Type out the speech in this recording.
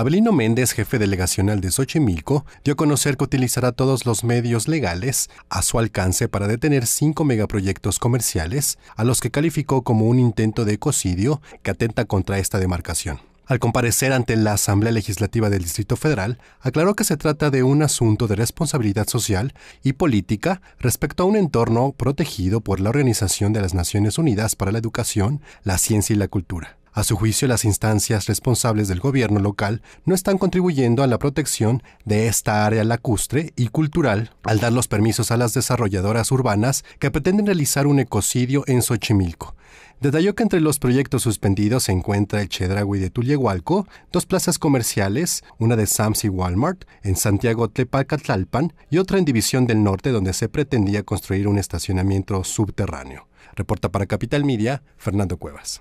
Abelino Méndez, jefe delegacional de Xochimilco, dio a conocer que utilizará todos los medios legales a su alcance para detener cinco megaproyectos comerciales, a los que calificó como un intento de ecocidio que atenta contra esta demarcación. Al comparecer ante la Asamblea Legislativa del Distrito Federal, aclaró que se trata de un asunto de responsabilidad social y política respecto a un entorno protegido por la Organización de las Naciones Unidas para la Educación, la Ciencia y la Cultura. A su juicio, las instancias responsables del gobierno local no están contribuyendo a la protección de esta área lacustre y cultural al dar los permisos a las desarrolladoras urbanas que pretenden realizar un ecocidio en Xochimilco. Detalló que entre los proyectos suspendidos se encuentra el Chedragui de Tullehualco, dos plazas comerciales, una de Sams y Walmart, en Santiago Tlepacatlalpan y otra en División del Norte, donde se pretendía construir un estacionamiento subterráneo. Reporta para Capital Media, Fernando Cuevas.